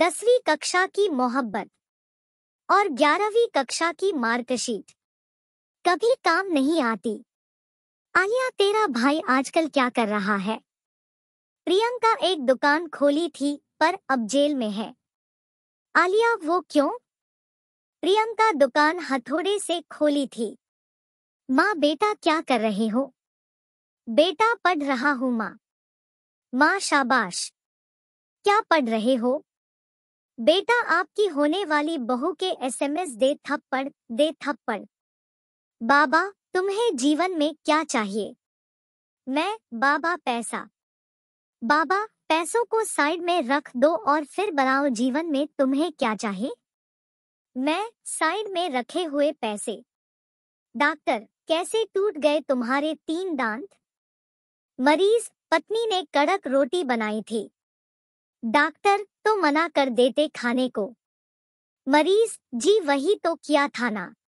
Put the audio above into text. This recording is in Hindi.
दसवीं कक्षा की मोहब्बत और ग्यारहवीं कक्षा की मार्कशीट कभी काम नहीं आती आलिया तेरा भाई आजकल क्या कर रहा है प्रियंका एक दुकान खोली थी पर अब जेल में है आलिया वो क्यों प्रियंका दुकान हथौड़े से खोली थी माँ बेटा क्या कर रहे हो बेटा पढ़ रहा हूँ माँ माँ शाबाश क्या पढ़ रहे हो बेटा आपकी होने वाली बहू के एसएमएस दे थप्पड़ दे थप्पड़ बाबा तुम्हें जीवन में क्या चाहिए मैं बाबा पैसा बाबा पैसों को साइड में रख दो और फिर बनाओ जीवन में तुम्हें क्या चाहिए मैं साइड में रखे हुए पैसे डॉक्टर कैसे टूट गए तुम्हारे तीन दांत मरीज पत्नी ने कड़क रोटी बनाई थी डॉक्टर तो मना कर देते खाने को मरीज जी वही तो किया था ना